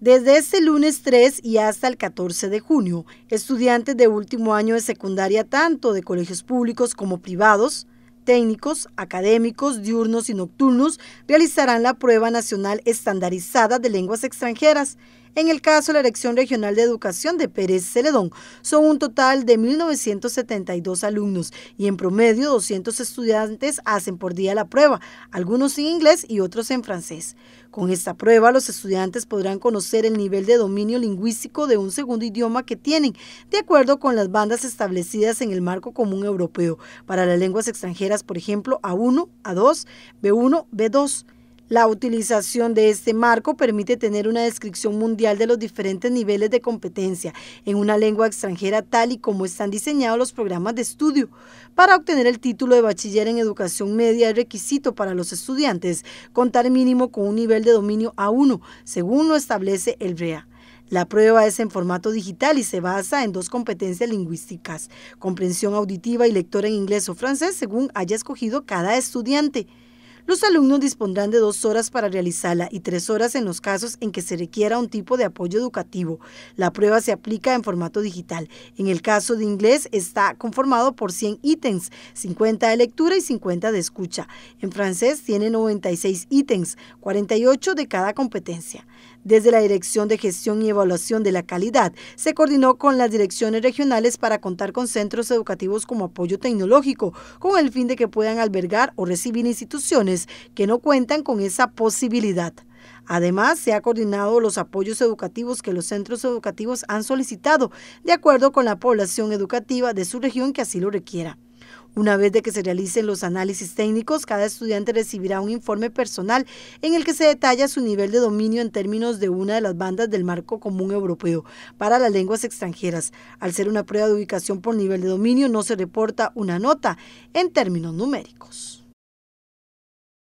Desde este lunes 3 y hasta el 14 de junio, estudiantes de último año de secundaria tanto de colegios públicos como privados, técnicos, académicos, diurnos y nocturnos realizarán la prueba nacional estandarizada de lenguas extranjeras en el caso de la elección Regional de Educación de Pérez Celedón, son un total de 1.972 alumnos y en promedio 200 estudiantes hacen por día la prueba, algunos en inglés y otros en francés. Con esta prueba, los estudiantes podrán conocer el nivel de dominio lingüístico de un segundo idioma que tienen, de acuerdo con las bandas establecidas en el marco común europeo, para las lenguas extranjeras, por ejemplo, A1, A2, B1, B2. La utilización de este marco permite tener una descripción mundial de los diferentes niveles de competencia en una lengua extranjera tal y como están diseñados los programas de estudio. Para obtener el título de bachiller en educación media es requisito para los estudiantes contar mínimo con un nivel de dominio A1, según lo establece el REA. La prueba es en formato digital y se basa en dos competencias lingüísticas, comprensión auditiva y lector en inglés o francés, según haya escogido cada estudiante. Los alumnos dispondrán de dos horas para realizarla y tres horas en los casos en que se requiera un tipo de apoyo educativo. La prueba se aplica en formato digital. En el caso de inglés está conformado por 100 ítems, 50 de lectura y 50 de escucha. En francés tiene 96 ítems, 48 de cada competencia. Desde la Dirección de Gestión y Evaluación de la Calidad se coordinó con las direcciones regionales para contar con centros educativos como apoyo tecnológico, con el fin de que puedan albergar o recibir instituciones que no cuentan con esa posibilidad. Además, se ha coordinado los apoyos educativos que los centros educativos han solicitado, de acuerdo con la población educativa de su región que así lo requiera. Una vez de que se realicen los análisis técnicos, cada estudiante recibirá un informe personal en el que se detalla su nivel de dominio en términos de una de las bandas del marco común europeo para las lenguas extranjeras. Al ser una prueba de ubicación por nivel de dominio, no se reporta una nota en términos numéricos.